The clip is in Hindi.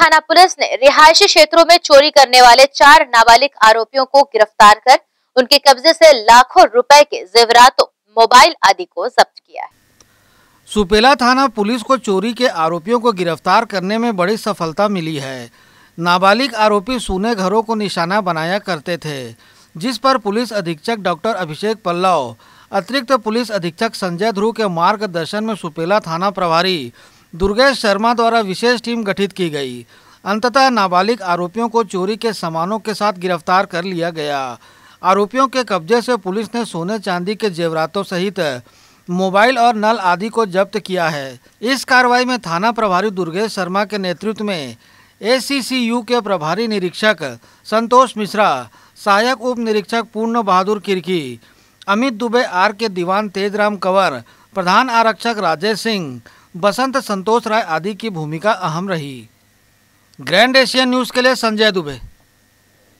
थाना पुलिस ने रिहायशी क्षेत्रों में चोरी करने वाले चार नाबालिग आरोपियों को गिरफ्तार कर उनके कब्जे से लाखों रुपए के जेवरातों मोबाइल आदि को जब्त किया है सुपेला थाना पुलिस को चोरी के आरोपियों को गिरफ्तार करने में बड़ी सफलता मिली है नाबालिग आरोपी सोने घरों को निशाना बनाया करते थे जिस पर पुलिस अधीक्षक डॉक्टर अभिषेक पल्लव अतिरिक्त पुलिस अधीक्षक संजय ध्रुव के मार्गदर्शन में सुपेला थाना प्रभारी दुर्गेश शर्मा द्वारा विशेष टीम गठित की गई अंततः नाबालिग आरोपियों को चोरी के सामानों के साथ गिरफ्तार कर लिया गया आरोपियों के कब्जे से पुलिस ने सोने चांदी के जेवरातों सहित मोबाइल और नल आदि को जब्त किया है इस कार्रवाई में थाना प्रभारी दुर्गेश शर्मा के नेतृत्व में एसीसीयू के प्रभारी निरीक्षक संतोष मिश्रा सहायक उप निरीक्षक पूर्ण बहादुर किरकी अमित दुबे आर के दीवान तेजराम कंवर प्रधान आरक्षक राजेश सिंह बसंत संतोष राय आदि की भूमिका अहम रही ग्रैंड एशियन न्यूज़ के लिए संजय दुबे